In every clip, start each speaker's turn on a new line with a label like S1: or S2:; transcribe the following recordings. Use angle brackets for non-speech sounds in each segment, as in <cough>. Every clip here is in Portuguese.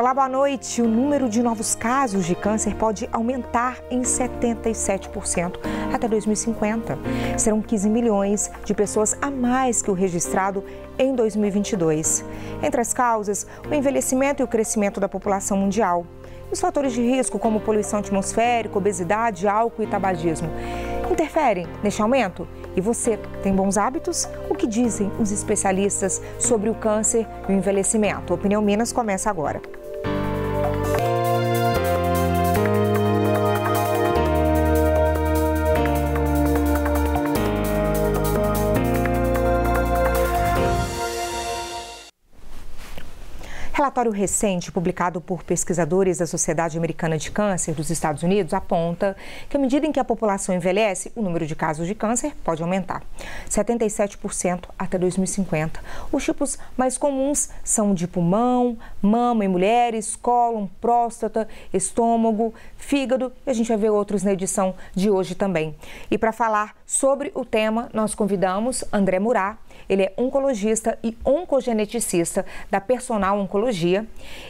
S1: Olá, boa noite. O número de novos casos de câncer pode aumentar em 77% até 2050. Serão 15 milhões de pessoas a mais que o registrado em 2022. Entre as causas, o envelhecimento e o crescimento da população mundial. Os fatores de risco, como poluição atmosférica, obesidade, álcool e tabagismo, interferem neste aumento? E você tem bons hábitos? O que dizem os especialistas sobre o câncer e o envelhecimento? Opinião Minas começa agora. relatório recente publicado por pesquisadores da Sociedade Americana de Câncer dos Estados Unidos aponta que, à medida em que a população envelhece, o número de casos de câncer pode aumentar. 77% até 2050. Os tipos mais comuns são de pulmão, mama em mulheres, cólon, próstata, estômago, fígado e a gente vai ver outros na edição de hoje também. E para falar sobre o tema, nós convidamos André Murat, ele é oncologista e oncogeneticista da Personal Oncologia.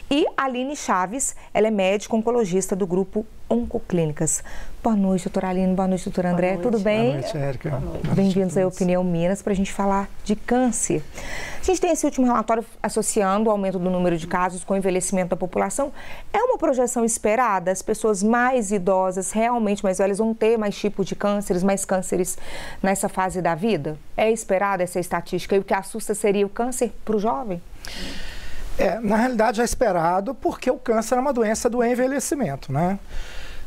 S1: E Aline Chaves, ela é médica oncologista do grupo Oncoclínicas. Boa noite, doutor Aline. Boa noite, doutor André. Noite. Tudo bem? Boa noite, Érica. Bem-vindos à Opinião Minas para a gente falar de câncer. A gente tem esse último relatório associando o aumento do número de casos com o envelhecimento da população. É uma projeção esperada? As pessoas mais idosas, realmente mais velhas, vão ter mais tipos de cânceres, mais cânceres nessa fase da vida? É esperada essa estatística? E o que assusta seria o câncer para o jovem?
S2: É, na realidade é esperado porque o câncer é uma doença do envelhecimento, né?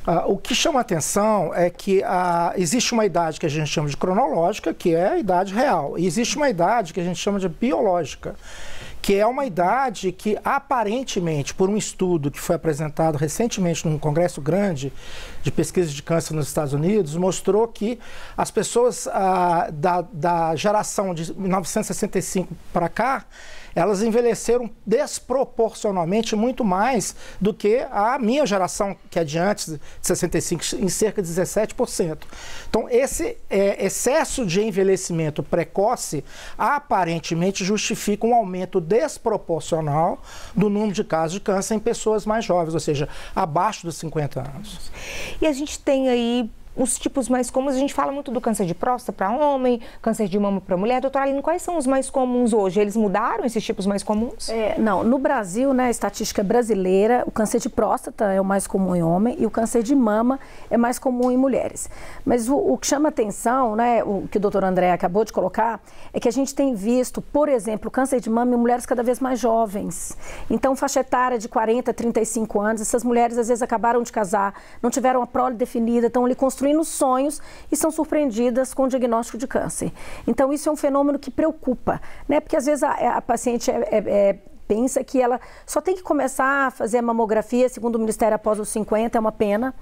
S2: Ah, o que chama atenção é que ah, existe uma idade que a gente chama de cronológica, que é a idade real, e existe uma idade que a gente chama de biológica, que é uma idade que aparentemente, por um estudo que foi apresentado recentemente num congresso grande de pesquisa de câncer nos Estados Unidos, mostrou que as pessoas ah, da, da geração de 1965 para cá elas envelheceram desproporcionalmente muito mais do que a minha geração, que é de antes de 65, em cerca de 17%. Então, esse é, excesso de envelhecimento precoce aparentemente justifica um aumento desproporcional do número de casos de câncer em pessoas mais
S1: jovens, ou seja, abaixo dos 50 anos. E a gente tem aí os tipos mais comuns, a gente fala muito do câncer de próstata para homem, câncer de mama para mulher. Doutora Aline, quais são os mais comuns
S3: hoje? Eles mudaram esses tipos mais comuns? É, não, no Brasil, né, a estatística é brasileira, o câncer de próstata é o mais comum em homem e o câncer de mama é mais comum em mulheres. Mas o, o que chama atenção, né, o que o doutor André acabou de colocar, é que a gente tem visto, por exemplo, câncer de mama em mulheres cada vez mais jovens. Então, faixa etária de 40, 35 anos, essas mulheres às vezes acabaram de casar, não tiveram a prole definida, estão ali construindo construindo sonhos e são surpreendidas com o diagnóstico de câncer. Então, isso é um fenômeno que preocupa, né? Porque às vezes a, a paciente é, é, é pensa que ela só tem que começar a fazer a mamografia, segundo o Ministério, após os 50, é uma pena,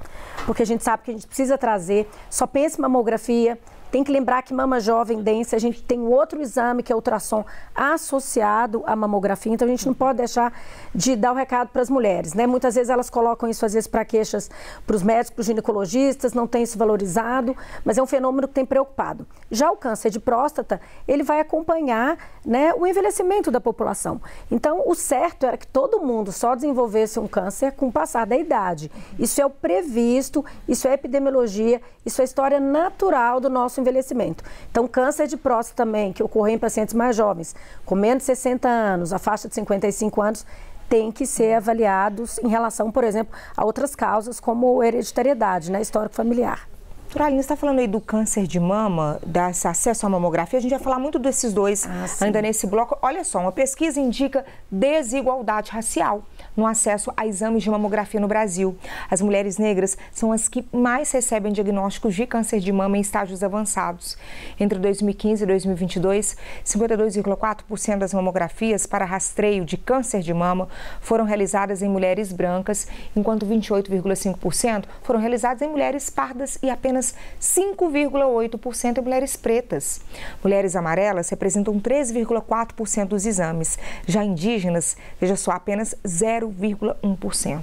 S3: porque a gente sabe que a gente precisa trazer, só pensa em mamografia, tem que lembrar que mama jovem, densa a gente tem outro exame que é ultrassom associado à mamografia, então a gente não pode deixar de dar o recado para as mulheres, né? Muitas vezes elas colocam isso às vezes para queixas para os médicos, para os ginecologistas, não tem isso valorizado, mas é um fenômeno que tem preocupado. Já o câncer de próstata, ele vai acompanhar, né, o envelhecimento da população. Então, o certo era que todo mundo só desenvolvesse um câncer com o passar da idade. Isso é o previsto, isso é epidemiologia, isso é história natural do nosso envelhecimento. Então, câncer de próstata também, que ocorre em pacientes mais jovens, com menos de 60 anos, a faixa de 55 anos, tem que ser avaliados em relação, por exemplo, a outras causas como hereditariedade, né, histórico familiar. Doutora Aline, está falando
S1: aí do câncer de mama, desse acesso à mamografia. A gente vai falar muito desses dois ah, ainda nesse bloco. Olha só, uma pesquisa indica desigualdade racial no acesso a exames de mamografia no Brasil. As mulheres negras são as que mais recebem diagnósticos de câncer de mama em estágios avançados. Entre 2015 e 2022, 52,4% das mamografias para rastreio de câncer de mama foram realizadas em mulheres brancas, enquanto 28,5% foram realizadas em mulheres pardas e apenas apenas 5,8% em mulheres pretas. Mulheres amarelas representam 3,4% dos exames. Já indígenas, veja só, apenas 0,1%.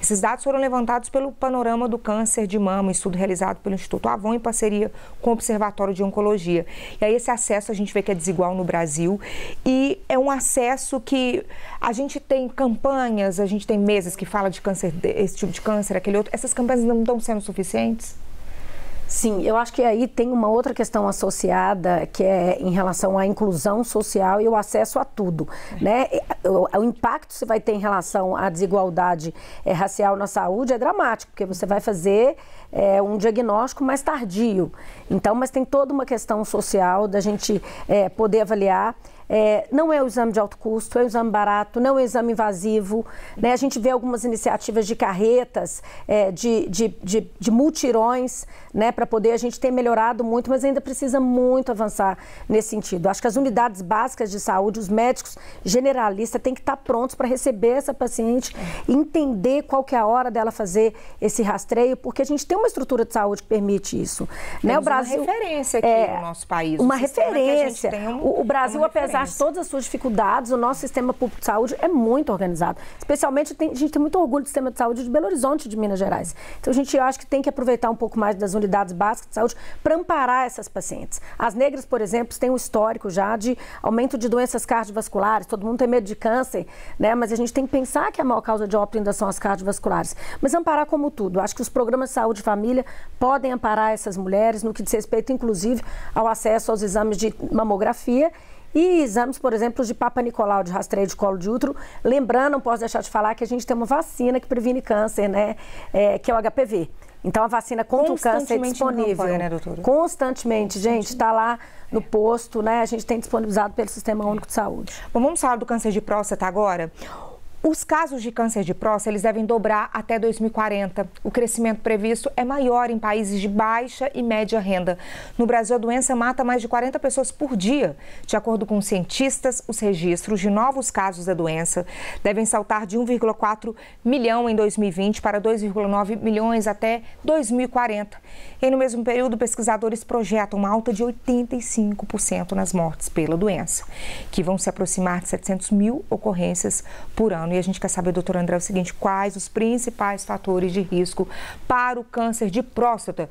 S1: Esses dados foram levantados pelo Panorama do Câncer de Mama, um estudo realizado pelo Instituto Avon em parceria com o Observatório de Oncologia. E aí esse acesso a gente vê que é desigual no Brasil e é um acesso que a gente tem campanhas, a gente tem mesas que fala
S3: de câncer, esse tipo de câncer, aquele outro. Essas campanhas não estão sendo suficientes? Sim, eu acho que aí tem uma outra questão associada que é em relação à inclusão social e o acesso a tudo, é. né? O, o, impacto que você vai ter em relação à desigualdade é, racial na saúde é dramático, porque você vai fazer é, um diagnóstico mais tardio. Então, mas tem toda uma questão social da gente eh, poder avaliar é, não é um exame de alto custo, é um exame barato, não é um exame invasivo. Né? A gente vê algumas iniciativas de carretas, é, de, de, de, de, multirões, né? para poder a gente ter melhorado muito, mas ainda precisa muito avançar nesse sentido. Acho que as unidades básicas de saúde, os médicos generalistas têm que estar tá prontos para receber essa paciente e entender qual que é a hora dela fazer esse rastreio, porque a gente tem uma estrutura de saúde que permite isso. é né? O Brasil uma referência aqui é, no nosso país. Uma referência. É um, o, o Brasil, é apesar Apesar de todas as suas dificuldades, o nosso sistema público de saúde é muito organizado. Especialmente, tem, a gente tem muito orgulho do sistema de saúde de Belo Horizonte, de Minas Gerais. Então, a gente acha que tem que aproveitar um pouco mais das unidades básicas de saúde para amparar essas pacientes. As negras, por exemplo, têm um histórico já de aumento de doenças cardiovasculares. Todo mundo tem medo de câncer, né? Mas a gente tem que pensar que a maior causa de óbito ainda são as cardiovasculares. Mas amparar como tudo. Acho que os programas de saúde e família podem amparar essas mulheres no que diz respeito, inclusive, ao acesso aos exames de mamografia e exames, por exemplo, de Papa Nicolau, de rastreio de colo de útero. Lembrando, não posso deixar de falar que a gente tem uma vacina que previne câncer, né? É, que é o HPV. Então a vacina contra o câncer é né, disponível. Campanha, né, doutora? Constantemente, gente, está lá no é. posto, né? A gente tem disponibilizado pelo Sistema Único
S1: de Saúde. Bom, vamos falar do câncer de próstata agora. Os casos de câncer de próstata eles devem dobrar até 2040. O crescimento previsto é maior em países de baixa e média renda. No Brasil, a doença mata mais de 40 pessoas por dia. De acordo com cientistas, os registros de novos casos da doença devem saltar de 1,4 milhão em 2020 para 2,9 milhões até 2040. E no mesmo período, pesquisadores projetam uma alta de 85% nas mortes pela doença, que vão se aproximar de 700 mil ocorrências por ano ano. E a gente quer saber, doutor André, o seguinte: quais os principais fatores de risco para o câncer de próstata?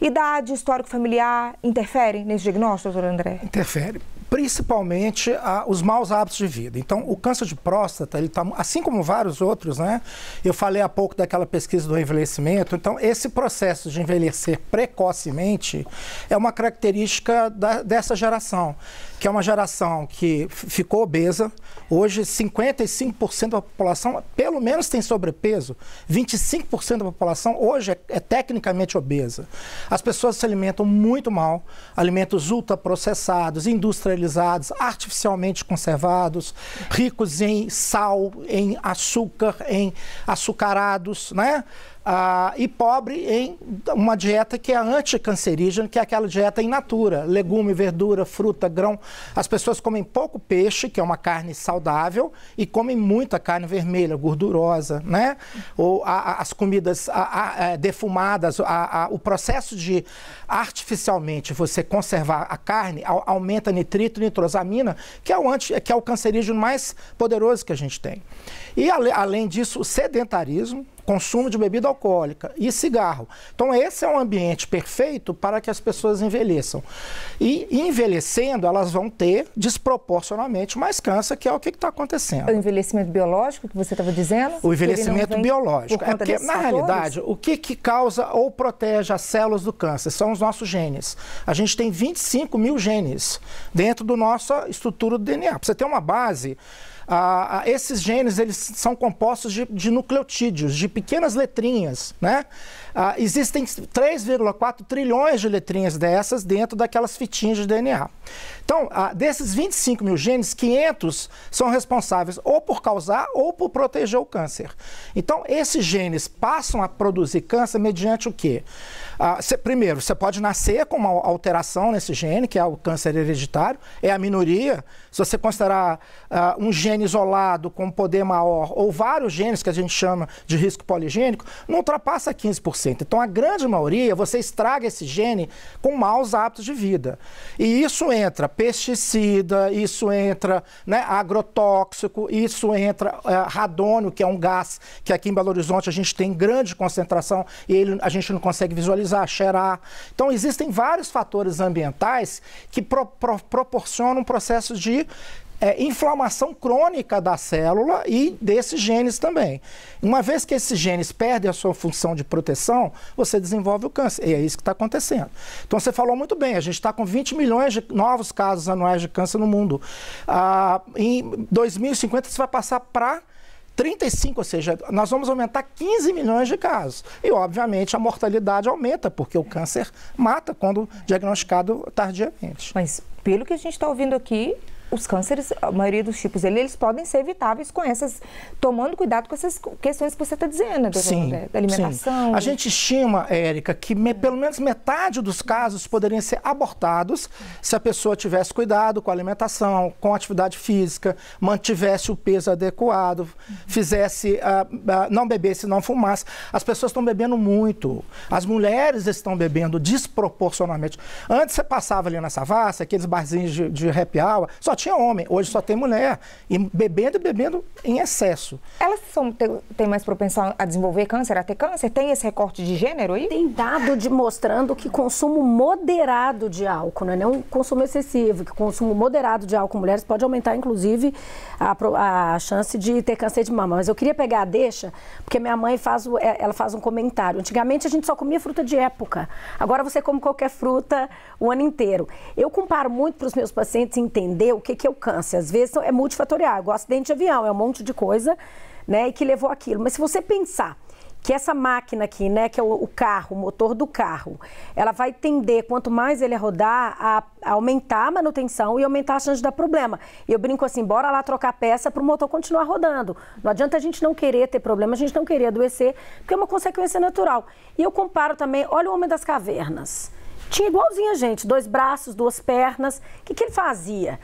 S1: Idade, histórico familiar, interfere nesse diagnóstico, doutor André? Interfere, principalmente
S2: a, os maus hábitos de vida. Então, o câncer de próstata, ele tá, assim como vários outros, né? Eu falei há pouco daquela pesquisa do envelhecimento. Então, esse processo de envelhecer precocemente é uma característica da, dessa geração, que é uma geração que ficou obesa. Hoje, 55% da população, pelo menos, tem sobrepeso. 25% da população hoje é, é tecnicamente obesa. As pessoas se alimentam muito mal, alimentos ultraprocessados, indústria industrializados, artificialmente conservados, ricos em sal, em açúcar, em açucarados, né? ah, e pobre em uma dieta que é anticancerígena, que é aquela dieta in natura, legume, verdura, fruta, grão. As pessoas comem pouco peixe, que é uma carne saudável, e comem muita carne vermelha, gordurosa, né? Ou a, a, as comidas a, é, defumadas, o processo de artificialmente você conservar a carne aumenta nitrito, nitrosamina, que é o anti, que é o cancerígeno mais poderoso que a gente tem. E, além disso, sedentarismo, consumo de bebida alcoólica e cigarro. Então, esse é um ambiente perfeito para que as pessoas envelheçam. E envelhecendo, elas vão ter desproporcionalmente mais câncer, que é o que está acontecendo. O
S1: envelhecimento biológico que você estava dizendo? O envelhecimento
S2: biológico. é porque, na fatores? realidade, o que, que causa ou protege as células do câncer são os nossos genes. A gente tem 25 mil genes dentro da nossa estrutura do DNA. Para você ter uma base, esses genes eles são compostos de, de nucleotídeos, de pequenas letrinhas, né? Ah, existem 3,4 trilhões de letrinhas dessas dentro daquelas fitinhas de DNA. Então, ah, desses 25 mil genes, 500 são responsáveis ou por causar ou por proteger o câncer. Então, esses genes passam a produzir câncer mediante o quê? Ah, cê, primeiro, você pode nascer com uma alteração nesse gene, que é o câncer hereditário, é a minoria. Se você considerar ah, um gene isolado com poder maior, ou vários genes que a gente chama de risco poligênico, não ultrapassa 15%. Então, a grande maioria, você estraga esse gene com maus hábitos de vida. E isso entra pesticida, isso entra né, agrotóxico, isso entra eh, radônio, que é um gás que aqui em Belo Horizonte a gente tem grande concentração e ele, a gente não consegue visualizar precisar cheirar. Então, existem vários fatores ambientais que pro, pro, proporcionam de é, inflamação crônica da célula e desses genes também. Uma vez que esses genes perdem a sua função de proteção, você desenvolve o câncer. E é isso que está acontecendo. Então você falou muito bem, a gente está com 20 milhões de novos casos anuais de câncer no mundo. Ah, em 2050 você vai passar para 35, ou seja, nós vamos aumentar 15 milhões de casos. E, obviamente, a mortalidade aumenta, porque o câncer mata
S1: quando diagnosticado tardiamente. Mas, pelo que a gente está ouvindo aqui, os cânceres, a maioria dos tipos, eles podem ser evitáveis com essas, tomando cuidado com essas questões que você está dizendo, doutor, sim, da alimentação. Sim. A gente
S2: estima, Érica, que me, pelo menos metade dos casos poderiam ser abortados se a pessoa tivesse cuidado com a alimentação, com a atividade física, mantivesse o peso adequado, fizesse, uh, uh, não bebesse, não fumasse. As pessoas estão bebendo muito, as mulheres estão bebendo desproporcionalmente. Antes você passava ali na Savassi, aqueles barzinhos de, de happy hour, só tinha homem, hoje
S1: só tem mulher. E bebendo, bebendo em excesso. Elas são, têm mais propensão
S3: a desenvolver câncer, a ter câncer? Tem esse recorte de gênero aí? Tem dado de mostrando que consumo moderado de álcool, né? não é um consumo excessivo, que consumo moderado de álcool mulheres pode aumentar, inclusive, a, a chance de ter câncer de mama. Mas eu queria pegar a deixa, porque minha mãe faz, o, é, ela faz um comentário. Antigamente a gente só comia fruta de época. Agora você come qualquer fruta o ano inteiro. Eu comparo muito para os meus pacientes entender o que que, que é o câncer. Às vezes é multifatorial, igual acidente de avião, é um monte de coisa né, e que levou aquilo. Mas se você pensar que essa máquina aqui, né, que é o, o carro, o motor do carro, ela vai tender, quanto mais ele rodar, a, a, aumentar a manutenção e aumentar a chance de dar problema. E eu brinco assim, bora lá trocar peça para o motor continuar rodando. Não adianta a gente não querer ter problema, a gente não querer adoecer, porque é uma consequência natural. E eu comparo também, olha o Homem das Cavernas. Tinha igualzinho a gente, dois braços, duas pernas. O que, que ele fazia?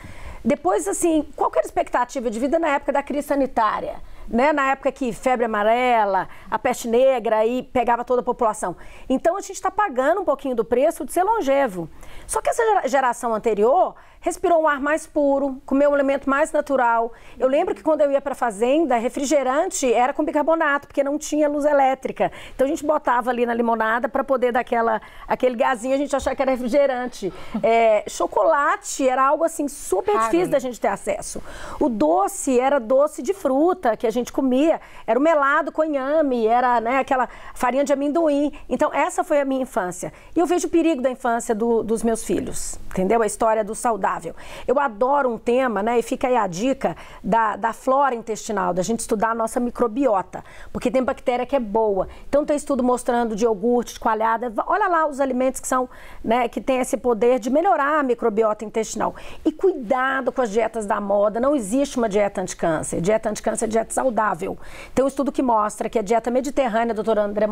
S3: Depois, assim, qual era a expectativa de vida na época da crise sanitária? Né? Na época que febre amarela, a peste negra aí pegava toda a população. Então a gente está pagando um pouquinho do preço de ser longevo. Só que essa geração anterior respirou um ar mais puro, comeu um alimento mais natural. Eu lembro que quando eu ia para a fazenda, refrigerante era com bicarbonato, porque não tinha luz elétrica. Então a gente botava ali na limonada para poder dar aquela, aquele gazinho, a gente achava que era refrigerante. É, chocolate era algo assim super difícil da né? gente ter acesso. O doce era doce de fruta que a gente comia, era o melado com inhame, era né, aquela farinha de amendoim. Então essa foi a minha infância. E eu vejo o perigo da infância do, dos meus filhos, entendeu? A história do saudade? saudável. Eu adoro um tema, né? E fica aí a dica da, da flora intestinal, da gente estudar a nossa microbiota, porque tem bactéria que é boa. Então tem estudo mostrando de iogurte, de coalhada, olha lá os alimentos que são, né, que tem esse poder de melhorar a microbiota intestinal. E cuidado com as dietas da moda, não existe uma dieta anti-câncer. Dieta anti-câncer é dieta saudável. Tem um estudo que mostra que a dieta mediterrânea, doutor André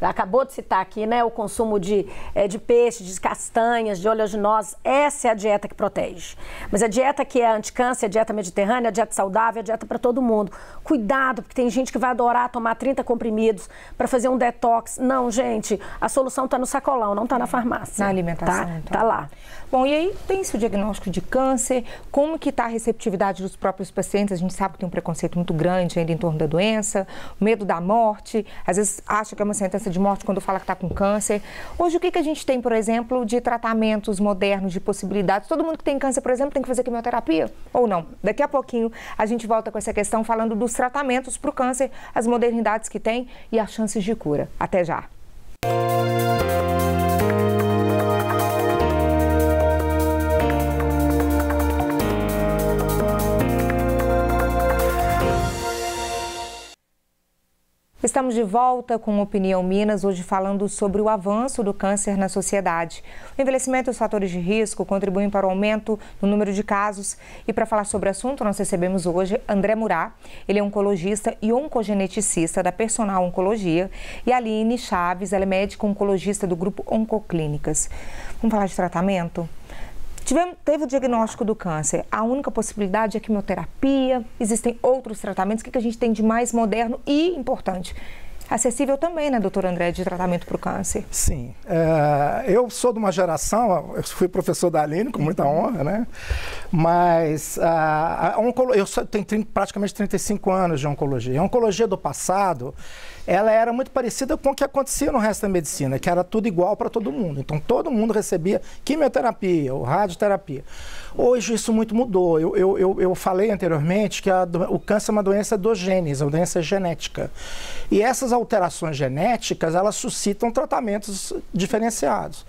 S3: acabou de citar aqui, né, o consumo de, eh, de peixe, de castanhas, de oleaginosas, essa é a dieta que protege mas a dieta que é anticâncer, a dieta mediterrânea, a dieta saudável, a dieta para todo mundo. Cuidado, porque tem gente que vai adorar tomar 30 comprimidos para fazer um detox. Não, gente, a solução está no sacolão, não está na farmácia. Na alimentação. Está então. tá lá. Bom, e aí tem-se o diagnóstico de câncer, como que está a receptividade
S1: dos próprios pacientes? A gente sabe que tem um preconceito muito grande ainda em torno da doença, medo da morte, às vezes acha que é uma sentença de morte quando fala que está com câncer. Hoje, o que, que a gente tem, por exemplo, de tratamentos modernos, de possibilidades? Todo mundo que tem câncer, por exemplo, tem que fazer quimioterapia ou não? Daqui a pouquinho a gente volta com essa questão falando dos tratamentos para o câncer, as modernidades que tem e as chances de cura. Até já! Estamos de volta com Opinião Minas, hoje falando sobre o avanço do câncer na sociedade. O envelhecimento e os fatores de risco contribuem para o aumento no número de casos. E para falar sobre o assunto, nós recebemos hoje André Murá, ele é oncologista e oncogeneticista da Personal Oncologia, e Aline Chaves, ela é médica oncologista do Grupo Oncoclínicas. Vamos falar de tratamento? Tivemos, teve o diagnóstico do câncer. A única possibilidade é quimioterapia, existem outros tratamentos. O que, que a gente tem de mais moderno e importante? acessível também, né, doutor André, de tratamento para o câncer. Sim.
S2: É, eu sou de uma geração, eu fui professor da Aline, com muita uhum. honra, né? Mas ah, a oncolo... eu tenho 30, praticamente 35 anos de oncologia. A oncologia do passado, ela era muito parecida com o que acontecia no resto da medicina, que era tudo igual para todo mundo. Então, todo mundo recebia quimioterapia ou radioterapia. Hoje isso muito mudou. Eu, eu, eu, eu falei anteriormente que a, o câncer é uma doença do genes, é uma doença genética. E essas alterações genéticas, elas suscitam tratamentos diferenciados.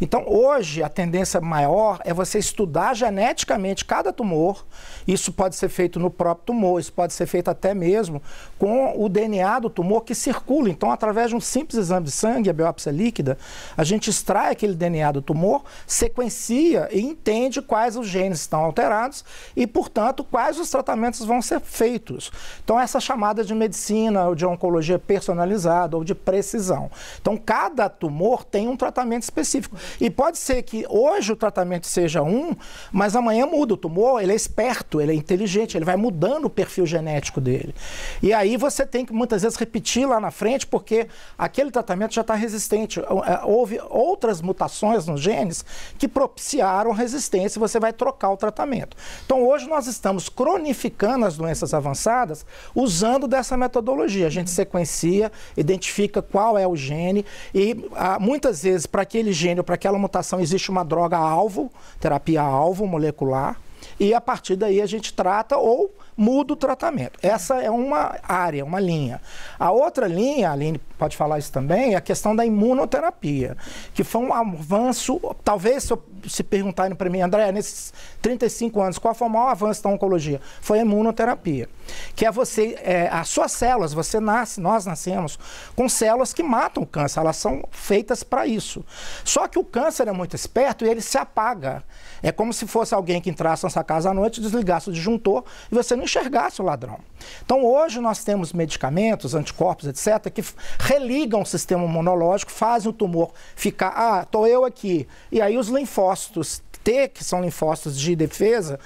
S2: Então, hoje, a tendência maior é você estudar geneticamente cada tumor. Isso pode ser feito no próprio tumor, isso pode ser feito até mesmo com o DNA do tumor que circula. Então, através de um simples exame de sangue, a biópsia líquida, a gente extrai aquele DNA do tumor, sequencia e entende quais os genes estão alterados e, portanto, quais os tratamentos vão ser feitos. Então, essa chamada de medicina ou de oncologia personalizada ou de precisão. Então, cada tumor tem um tratamento específico. E pode ser que hoje o tratamento seja um, mas amanhã muda. O tumor, ele é esperto, ele é inteligente, ele vai mudando o perfil genético dele. E aí você tem que muitas vezes repetir lá na frente, porque aquele tratamento já está resistente. É, houve outras mutações nos genes que propiciaram resistência e você vai trocar o tratamento. Então hoje nós estamos cronificando as doenças avançadas usando dessa metodologia. A gente sequencia, identifica qual é o gene e ah, muitas vezes para aquele gene ou para aquela mutação existe uma droga alvo, terapia alvo molecular, e a partir daí a gente trata ou muda o tratamento. Essa é uma área, uma linha. A outra linha, a Aline pode falar isso também, é a questão da imunoterapia, que foi um avanço, talvez se, eu, se perguntarem para mim, André, nesses 35 anos, qual foi o maior avanço da oncologia? Foi a imunoterapia, que é você, é, as suas células, você nasce, nós nascemos com células que matam o câncer, elas são feitas para isso. Só que o câncer é muito esperto e ele se apaga. É como se fosse alguém que entrasse na sua casa à noite, desligasse o disjuntor e você não enxergasse o ladrão. Então, hoje nós temos medicamentos, anticorpos, etc., que religam o sistema imunológico, fazem o tumor ficar, ah, estou eu aqui. E aí os linfócitos T, que são linfócitos de defesa,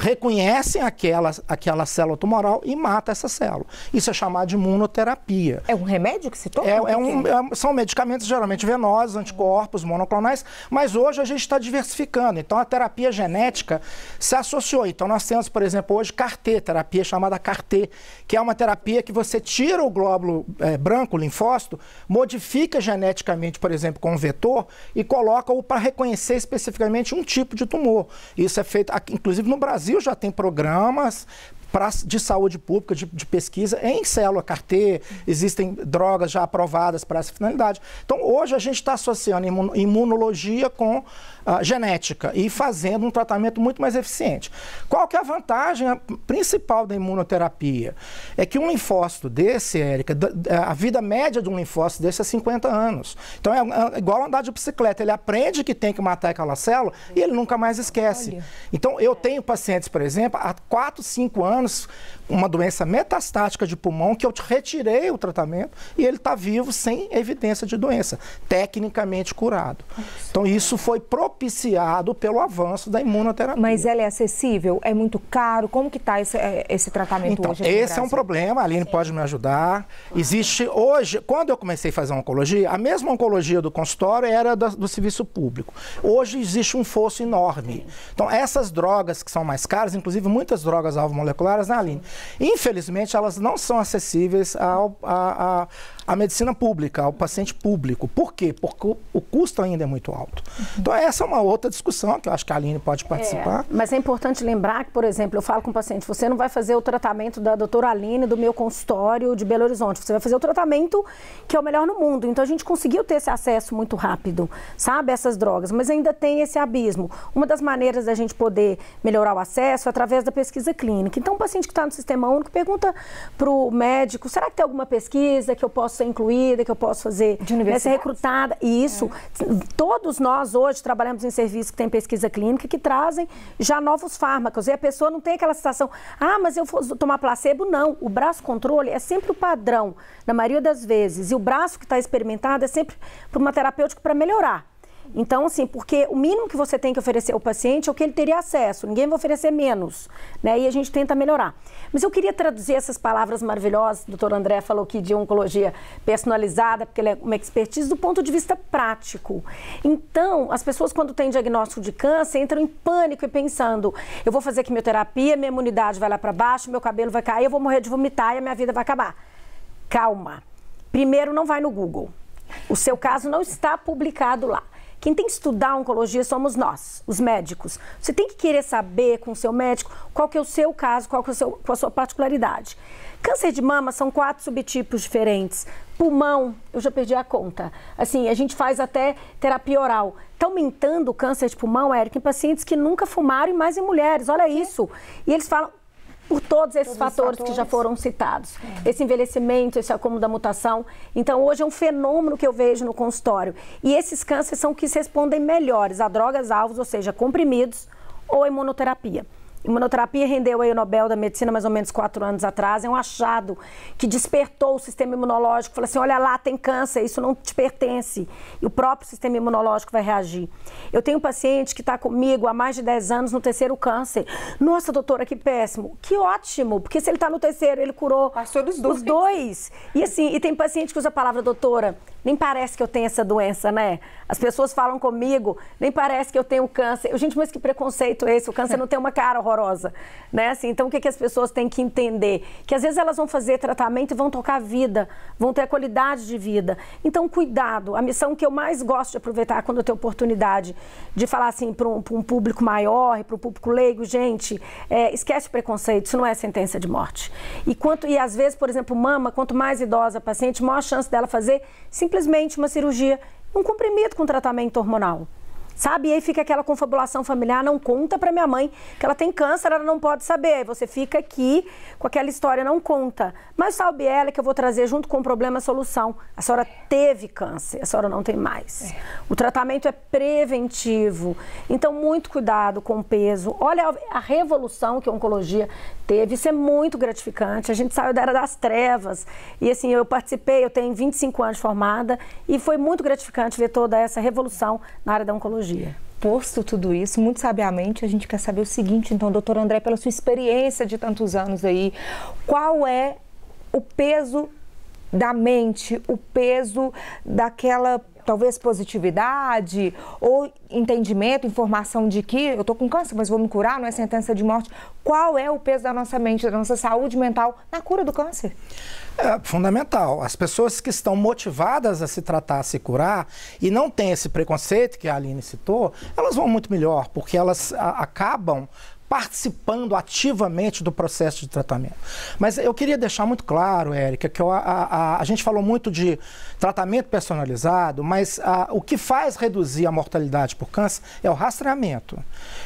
S2: reconhecem aquela, aquela célula tumoral e mata essa célula. Isso é chamado de imunoterapia. É um remédio que se toma? É, é um, é, são medicamentos geralmente venosos, anticorpos, monoclonais, mas hoje a gente está diversificando. Então a terapia genética se associou. Então nós temos, por exemplo, hoje CAR-T, terapia chamada CAR-T, que é uma terapia que você tira o glóbulo é, branco, o linfócito, modifica geneticamente, por exemplo, com um vetor e coloca-o para reconhecer especificamente um tipo de tumor. Isso é feito, inclusive no Brasil Brasil já tem programas pra, de saúde pública, de, de pesquisa é em célula CAR-T, existem drogas já aprovadas para essa finalidade. Então, hoje a gente está associando imunologia com uh, genética e fazendo um tratamento muito mais eficiente. Qual que é a vantagem principal da imunoterapia? É que um linfócito desse, Érica, a vida média de um linfócito desse é 50 anos. Então, é, é, é igual andar de bicicleta, ele aprende que tem que matar aquela célula e ele nunca mais esquece. Então, eu tenho pacientes, por exemplo, há 4, 5 anos, anos uma doença metastática de pulmão que eu retirei o tratamento e ele está vivo sem evidência de doença, tecnicamente curado. Então isso
S1: foi propiciado pelo avanço da imunoterapia. Mas ela é acessível? É muito caro? Como que está esse, eh, esse tratamento então, hoje? Esse é um
S2: problema, a Aline Sim. pode me ajudar. Existe hoje, quando eu comecei a fazer oncologia, a mesma oncologia do consultório era do, do serviço público. Hoje existe um fosso enorme. Então essas drogas que são mais caras, inclusive muitas drogas alvo moleculares, né, Aline? Infelizmente, elas não são acessíveis à a, a, a medicina pública, ao paciente público. Por quê? Porque o, o custo ainda é muito alto. Uhum. Então, essa é uma outra discussão que eu acho que a Aline pode é, participar. É, mas
S3: é importante lembrar que, por exemplo, eu falo com o paciente: você não vai fazer o tratamento da doutora Aline do meu consultório de Belo Horizonte, você vai fazer o tratamento que é o melhor no mundo. Então, a gente conseguiu ter esse acesso muito rápido, sabe, essas drogas, mas ainda tem esse abismo. Uma das maneiras da gente poder melhorar o acesso é através da pesquisa clínica. Então, o paciente que está no sistema único, pergunta para o médico, será que tem alguma pesquisa que eu posso ser incluída, que eu posso fazer, de né, ser recrutada? E isso, é. todos nós hoje trabalhamos em serviços que tem pesquisa clínica que trazem já novos fármacos. E a pessoa não tem aquela sensação, ah, mas eu vou tomar placebo, não. O braço controle é sempre o padrão, na maioria das vezes. E o braço que está experimentado é sempre para uma terapêutica para melhorar. Então, assim, porque o mínimo que você tem que oferecer ao paciente é o que ele teria acesso, ninguém vai oferecer menos, né? E a gente tenta melhorar. Mas eu queria traduzir essas palavras maravilhosas, o doutor André falou aqui de oncologia personalizada, porque ele é uma expertise do ponto de vista prático. Então, as pessoas quando têm diagnóstico de câncer entram em pânico e pensando, eu vou fazer quimioterapia, minha imunidade vai lá para baixo, meu cabelo vai cair, eu vou morrer de vomitar e a minha vida vai acabar. Calma. Primeiro, não vai no Google. O seu caso não está publicado lá. Quem tem que estudar oncologia somos nós, os médicos. Você tem que querer saber com o seu médico qual que é o seu caso, qual que é o seu, qual a sua particularidade. Câncer de mama são quatro subtipos diferentes. Pulmão, eu já perdi a conta. Assim, a gente faz até terapia oral. Está aumentando o câncer de pulmão, Érica, em pacientes que nunca fumaram e mais em mulheres. Olha isso. E eles falam, por todos esses todos fatores, fatores, que já foram citados. É. Esse envelhecimento, esse acúmulo da mutação. Então, hoje é um fenômeno que eu vejo no consultório. E esses cânceres são que se respondem melhores a drogas alvos, ou seja, comprimidos ou imunoterapia. Imunoterapia rendeu aí o Nobel da Medicina mais ou menos quatro anos atrás. É um achado que despertou o sistema imunológico. Falou assim: olha lá, tem câncer, isso não te pertence. E o próprio sistema imunológico vai reagir. Eu tenho um paciente que está comigo há mais de 10 anos no terceiro câncer. Nossa, doutora, que péssimo. Que ótimo, porque se ele está no terceiro, ele curou. Passou dos dois. Os dois. E assim, e tem paciente que usa a palavra doutora, nem parece que eu tenho essa doença, né? As pessoas falam comigo, nem parece que eu tenho câncer. Eu, gente, mas que preconceito é esse? O câncer não tem uma cara horrorosa, né? Assim, então, o que, que as pessoas têm que entender? Que às vezes elas vão fazer tratamento e vão tocar vida, vão ter a qualidade de vida. Então, cuidado. A missão que eu mais gosto de aproveitar quando eu tenho oportunidade de falar assim para um, um, público maior para o público leigo, gente, é, esquece preconceito, isso não é sentença de morte. E, quanto, e às vezes, por exemplo, mama, quanto mais idosa a paciente, maior a chance dela fazer simplesmente simplesmente uma cirurgia, um comprimido com tratamento hormonal. Sabe? E aí fica aquela confabulação familiar, não conta para minha mãe que ela tem câncer, ela não pode saber. você fica aqui com aquela história, não conta. Mas sabe ela que eu vou trazer junto com o problema a solução. A senhora teve câncer, a senhora não tem mais. É. O tratamento é preventivo. Então, muito cuidado com o peso. Olha a revolução que a oncologia teve. Isso é muito gratificante. A gente saiu da era das trevas. E assim, eu participei, eu tenho 25 anos formada e foi muito gratificante ver toda essa revolução na área da oncologia psicologia. Posto tudo isso, muito sabiamente, a gente quer saber o seguinte, então, doutor André, pela sua experiência
S1: de tantos anos aí, qual é o peso da mente, o peso daquela talvez positividade ou entendimento, informação de que eu estou com câncer, mas vou me curar, não é sentença de morte. Qual é o peso da nossa mente, da nossa saúde mental na cura do câncer?
S2: É fundamental. As pessoas que estão motivadas a se tratar, a se curar e não têm esse preconceito que a Aline citou, elas vão muito melhor, porque elas acabam participando ativamente do processo de tratamento. Mas eu queria deixar muito claro, Érica, que eu, a, a, a, gente falou muito de tratamento personalizado, mas a, o que faz reduzir a mortalidade por câncer é o rastreamento.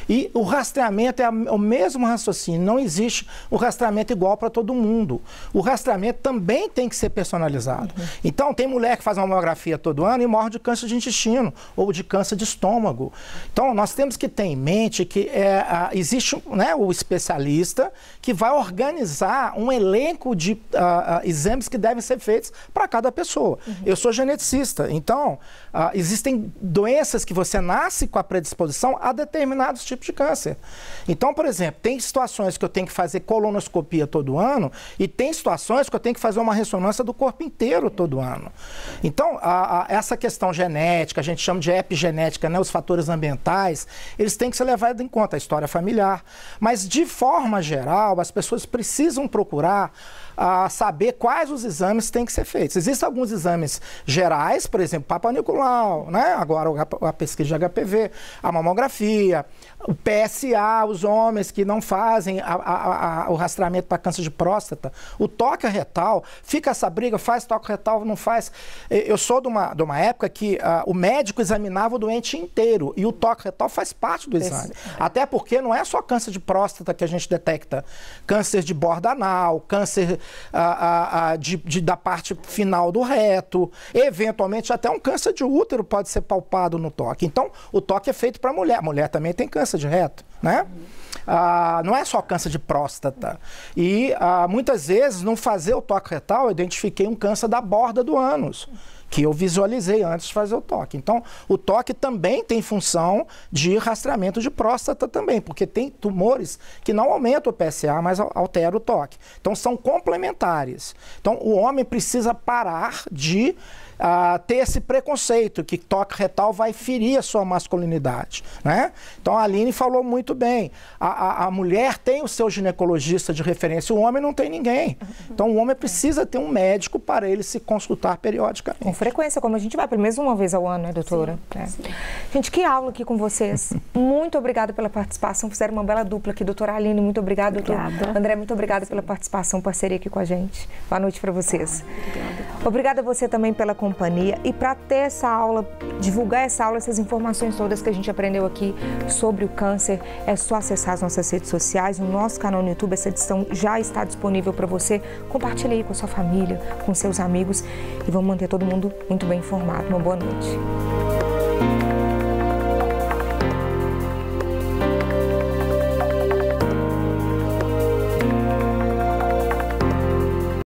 S2: E o rastreamento é o mesmo raciocínio, não existe o rastreamento igual para todo mundo. O rastreamento também tem que ser personalizado. Uhum. Então, tem mulher que faz uma mamografia todo ano e morre de câncer de intestino ou de câncer de estômago. Então, nós temos que ter em mente que é, existe né, o especialista que vai organizar um elenco de uh, exames que devem ser feitos para cada pessoa. Uhum. Eu sou geneticista, então uh, existem doenças que você nasce com a predisposição a determinados tipos de câncer. Então, por exemplo, tem situações que eu tenho que fazer colonoscopia todo ano e tem situações que eu tenho que fazer uma ressonância do corpo inteiro todo ano. Então, a, a, essa questão genética, a gente chama de epigenética, né, os fatores ambientais, eles têm que ser levados em conta, a história familiar, mas de forma geral, as pessoas precisam procurar a saber quais os exames têm que ser feitos. Existem alguns exames gerais, por exemplo, Papa Nicolau, né? agora a pesquisa de HPV, a mamografia, o PSA, os homens que não fazem a, a, a, o rastreamento para câncer de próstata, o toque retal, fica essa briga, faz toque retal, não faz. Eu sou de uma, de uma época que uh, o médico examinava o doente inteiro e o toque retal faz parte do exame. Até porque não é só câncer de próstata que a gente detecta, câncer de borda anal, câncer a, a, de, de, da parte final do reto, eventualmente até um câncer de útero pode ser palpado no toque. Então, o toque é feito para mulher. Mulher também tem câncer de reto, né? Ah, não é só câncer de próstata. E ah, muitas vezes, não fazer o toque retal, eu identifiquei um câncer da borda do ânus que eu visualizei antes de fazer o toque. Então, o toque também tem função de rastreamento de próstata também, porque tem tumores que não aumentam o PSA, mas alteram o toque. Então, são complementares. Então, o homem precisa parar de ter esse preconceito que toque retal vai ferir a sua masculinidade. Né? Então a Aline falou muito bem. A, a, a mulher tem o seu ginecologista de referência, o homem não tem ninguém. Então o homem precisa ter um médico para ele se consultar
S1: periodicamente. Com frequência, como a gente vai, pelo menos uma vez ao ano, né, doutora? Sim, é. sim. Gente, que aula aqui com vocês. <laughs> muito obrigada pela participação. Fizeram uma bela dupla aqui. Doutora Aline, muito obrigada. Doutor André, muito obrigada pela participação, parceria aqui com a gente. Boa noite para vocês. Ah, obrigada. obrigada a você também pela conversa companhia e para ter essa aula, divulgar essa aula, essas informações todas que a gente aprendeu aqui sobre o câncer, é só acessar as nossas redes sociais, o nosso canal no YouTube, essa edição já está disponível para você. Compartilhe aí com a sua família, com seus amigos e vamos manter todo mundo muito bem informado. Uma boa noite.